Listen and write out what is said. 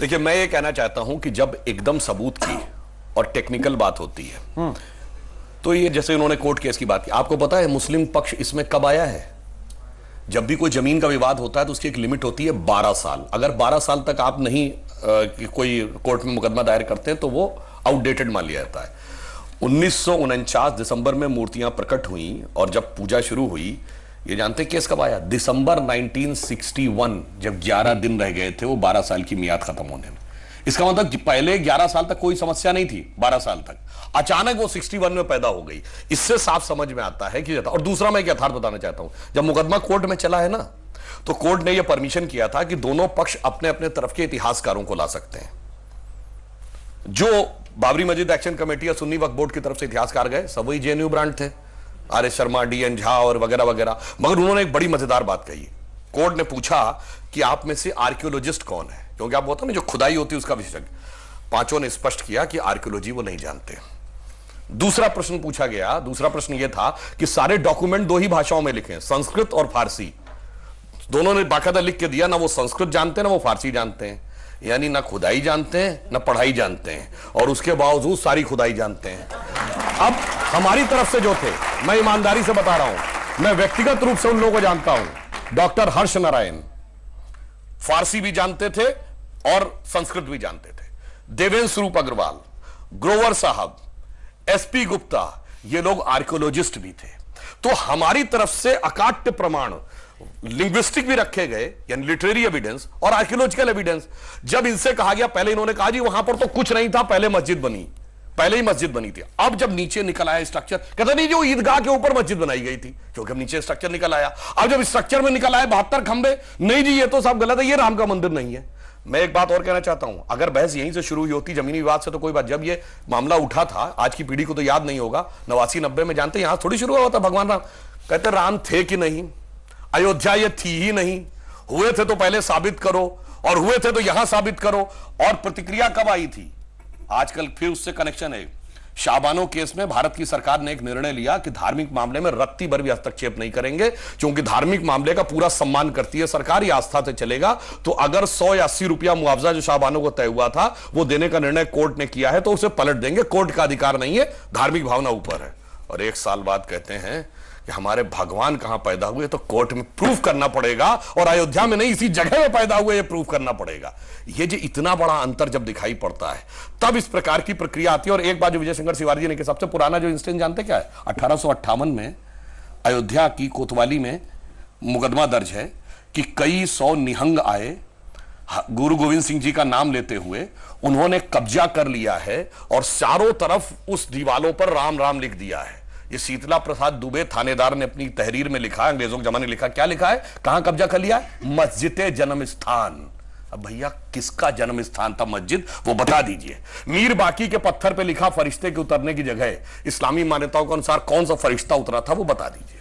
देखिए मैं ये कहना चाहता हूं कि जब एकदम सबूत की और टेक्निकल बात होती है हम्म। तो ये जैसे उन्होंने कोर्ट केस की बात की आपको पता है मुस्लिम पक्ष इसमें कब आया है जब भी कोई जमीन का विवाद होता है तो उसकी एक लिमिट होती है बारह साल अगर बारह साल तक आप नहीं आ, कोई कोर्ट में मुकदमा दायर करते हैं तो वो आउटडेटेड मान लिया जाता है उन्नीस दिसंबर में मूर्तियां प्रकट हुई और जब पूजा शुरू हुई ये जानते केस कब आया दिसंबर 1961 जब 11 दिन रह गए थे वो 12 साल की मियाद खत्म होने में इसका मतलब पहले 11 साल तक कोई समस्या नहीं थी 12 साल तक अचानक वो 61 में पैदा हो गई इससे साफ समझ में आता है कि और दूसरा मैं एक यथार्थ बताना चाहता हूं जब मुकदमा कोर्ट में चला है ना तो कोर्ट ने यह परमिशन किया था कि दोनों पक्ष अपने अपने तरफ के इतिहासकारों को ला सकते हैं जो बाबरी मस्जिद एक्शन कमेटी या सुन्नी वक्त बोर्ड की तरफ से इतिहासकार गए सब वही जेएनयू ब्रांड थे R S Sharma D N Jha और वगैरह वगैरह मगर उन्होंने एक बड़ी मजेदार बात कही कोर्ट ने पूछा कि आप में से आर्क्योलॉजिस्ट कौन है क्योंकि आप बोलते ना जो खुदाई होती है उसका विशेषज्ञ पांचों ने स्पष्ट किया कि आर्क्योलॉजी वो नहीं जानते दूसरा प्रश्न पूछा गया दूसरा प्रश्न यह था कि सारे डॉक्यूमेंट दो ही भाषाओं में लिखे हैं संस्कृत और फारसी दोनों ने बाकायदा लिख के दिया ना वो संस्कृत जानते हैं ना वो फारसी जानते हैं यानी ना खुदाई जानते हैं ना पढ़ाई जानते हैं और उसके बावजूद सारी खुदाई जानते हैं अब हमारी तरफ से जो थे मैं ईमानदारी से बता रहा हूं मैं व्यक्तिगत रूप से उन लोगों को जानता हूं डॉक्टर हर्ष नारायण फारसी भी जानते थे और संस्कृत भी जानते थे देवेंद्र स्वरूप अग्रवाल ग्रोवर साहब एसपी गुप्ता ये लोग आर्कियोलॉजिस्ट भी थे तो हमारी तरफ से अकाट्य प्रमाण लिंग्विस्टिक भी रखे गए यानी लिटरेरी एविडेंस और आर्कियोलॉजिकल एविडेंस जब इनसे कहा गया पहले इन्होंने कहा जी वहां पर तो कुछ नहीं था पहले मस्जिद बनी पहले ही मस्जिद बनी थी अब जब नीचे निकल आया स्ट्रक्चर कहता नहीं जो ईदगाह के ऊपर मस्जिद बनाई गई थी क्योंकि नीचे स्ट्रक्चर निकल आया अब जब स्ट्रक्चर में निकल आए बहत्तर खंबे नहीं जी ये तो सब गलत है ये राम का मंदिर नहीं है मैं एक बात और कहना चाहता हूं अगर बहस यहीं से शुरू हुई होती जमीनी विवाद से तो कोई बात जब ये मामला उठा था आज की पीढ़ी को तो याद नहीं होगा नवासी नब्बे में जानते यहां थोड़ी शुरू हुआ था भगवान राम कहते राम थे कि नहीं अयोध्या ये थी ही नहीं हुए थे तो पहले साबित करो और हुए थे तो यहां साबित करो और प्रतिक्रिया कब आई थी आजकल फिर उससे कनेक्शन है शाबानो केस में भारत की सरकार ने एक निर्णय लिया कि धार्मिक मामले में रत्ती भर भी हस्तक्षेप नहीं करेंगे क्योंकि धार्मिक मामले का पूरा सम्मान करती है सरकार ये आस्था से चलेगा तो अगर सौ या अस्सी रुपया मुआवजा जो शाहबानो को तय हुआ था वो देने का निर्णय कोर्ट ने किया है तो उसे पलट देंगे कोर्ट का अधिकार नहीं है धार्मिक भावना ऊपर है और एक साल बाद कहते हैं कि हमारे भगवान कहां पैदा हुए तो कोर्ट में प्रूफ करना पड़ेगा और अयोध्या में नहीं इसी जगह में पैदा हुए ये प्रूफ करना पड़ेगा ये जो इतना बड़ा अंतर जब दिखाई पड़ता है तब इस प्रकार की प्रक्रिया आती है और एक बार जो विजय शंकर तिवारी जी ने सबसे पुराना जो इंस्टेंस जानते क्या है अठारह में अयोध्या की कोतवाली में मुकदमा दर्ज है कि कई सौ निहंग आए हाँ, गुरु गोविंद सिंह जी का नाम लेते हुए उन्होंने कब्जा कर लिया है और चारों तरफ उस दीवालों पर राम राम लिख दिया है ये शीतला प्रसाद दुबे थानेदार ने अपनी तहरीर में लिखा अंग्रेजों के जमाने लिखा क्या लिखा है कहां कब्जा कर लिया मस्जिद जन्म स्थान अब भैया किसका जन्म स्थान था मस्जिद वो बता दीजिए मीर बाकी के पत्थर पे लिखा फरिश्ते के उतरने की जगह इस्लामी मान्यताओं के अनुसार कौन सा फरिश्ता उतरा था वो बता दीजिए